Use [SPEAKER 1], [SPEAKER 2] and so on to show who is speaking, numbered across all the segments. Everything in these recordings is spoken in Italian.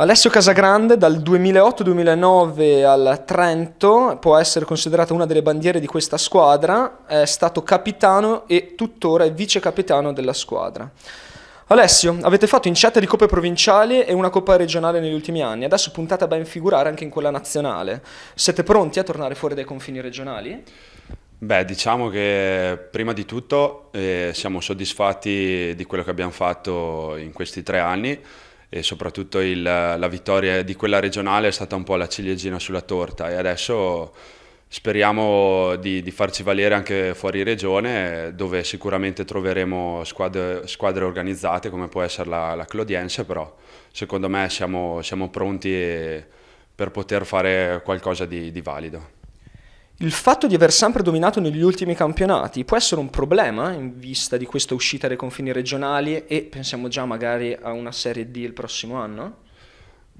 [SPEAKER 1] Alessio Casagrande dal 2008-2009 al Trento può essere considerata una delle bandiere di questa squadra, è stato capitano e tuttora è vice capitano della squadra. Alessio, avete fatto incetta di coppe provinciali e una coppa regionale negli ultimi anni, adesso puntate a ben figurare anche in quella nazionale. Siete pronti a tornare fuori dai confini regionali?
[SPEAKER 2] Beh, diciamo che prima di tutto eh, siamo soddisfatti di quello che abbiamo fatto in questi tre anni e soprattutto il, la vittoria di quella regionale è stata un po' la ciliegina sulla torta e adesso speriamo di, di farci valere anche fuori regione dove sicuramente troveremo squadre, squadre organizzate come può essere la, la, Clodiense però secondo me siamo, siamo pronti per poter fare qualcosa di, di valido.
[SPEAKER 1] Il fatto di aver sempre dominato negli ultimi campionati può essere un problema in vista di questa uscita dai confini regionali e pensiamo già magari a una Serie D il prossimo anno?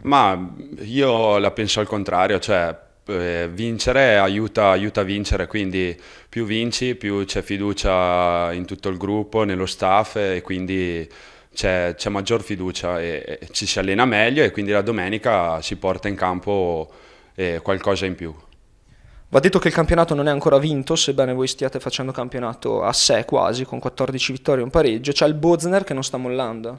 [SPEAKER 2] Ma io la penso al contrario, cioè eh, vincere aiuta, aiuta, a vincere, quindi più vinci più c'è fiducia in tutto il gruppo, nello staff e quindi c'è, c'è maggior fiducia e, e, ci si allena meglio e quindi la domenica si porta in campo eh, qualcosa in più.
[SPEAKER 1] Va detto che il campionato non è ancora vinto, sebbene voi stiate facendo campionato a sé quasi, con 14 vittorie e un pareggio. C'è il Bozner che non sta mollando.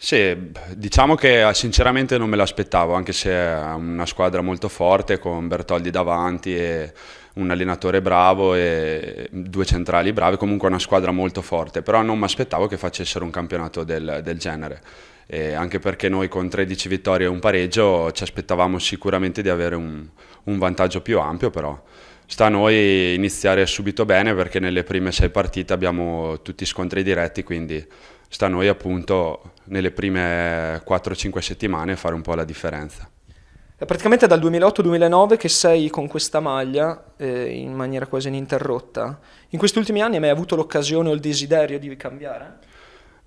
[SPEAKER 2] Sì, diciamo che eh, sinceramente non me l'aspettavo, anche se è una squadra molto forte con Bertoldi davanti e un allenatore bravo e due centrali bravi, comunque una squadra molto forte, però non mi aspettavo che facessero un campionato del, del genere. E anche perché noi con 13 vittorie e un pareggio ci aspettavamo sicuramente di avere un, un vantaggio più ampio, però sta a noi iniziare subito bene perché nelle prime sei partite abbiamo tutti scontri diretti, quindi sta a noi appunto nelle prime 4-5 settimane fare un po' la differenza.
[SPEAKER 1] È praticamente dal 2008-2009 che sei con questa maglia eh, in maniera quasi ininterrotta. In questi ultimi anni hai mai avuto l'occasione o il desiderio di cambiare?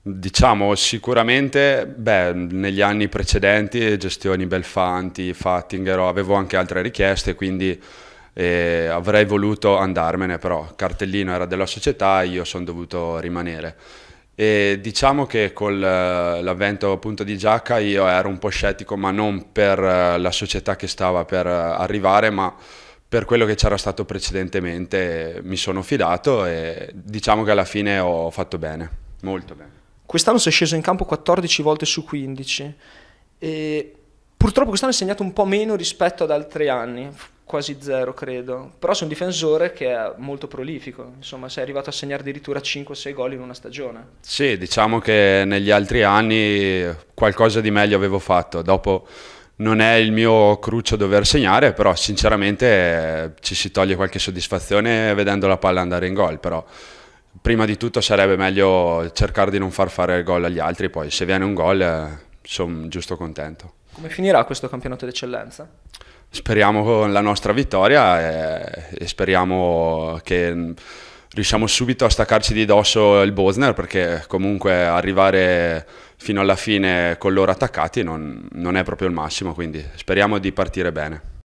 [SPEAKER 2] Diciamo sicuramente, beh, negli anni precedenti, gestioni Belfanti, Fattingero, avevo anche altre richieste, quindi eh, avrei voluto andarmene, però cartellino era della società, io sono dovuto rimanere. E diciamo che con eh, l'avvento appunto di Giacca io ero un po' scettico, ma non per eh, la società che stava per eh, arrivare, ma per quello che c'era stato precedentemente mi sono fidato e diciamo che alla fine ho fatto bene, molto bene.
[SPEAKER 1] Quest'anno sei sceso in campo 14 volte su 15 e purtroppo quest'anno hai segnato un po' meno rispetto ad altri anni quasi zero, credo. Però sei un difensore che è molto prolifico, insomma, sei arrivato a segnare addirittura 5-6 gol in una stagione.
[SPEAKER 2] Sì, diciamo che negli altri anni qualcosa di meglio avevo fatto. Dopo non è il mio cruccio dover segnare, però sinceramente eh, ci si toglie qualche soddisfazione vedendo la palla andare in gol, però prima di tutto sarebbe meglio cercare di non far fare il gol agli altri, poi se viene un gol eh, sono giusto contento.
[SPEAKER 1] Come finirà questo campionato d'eccellenza?
[SPEAKER 2] Speriamo con la nostra vittoria e, eh, e speriamo che mm, riusciamo subito a staccarci di dosso il Bosner perché comunque arrivare fino alla fine con loro attaccati non, non è proprio il massimo, quindi speriamo di partire bene.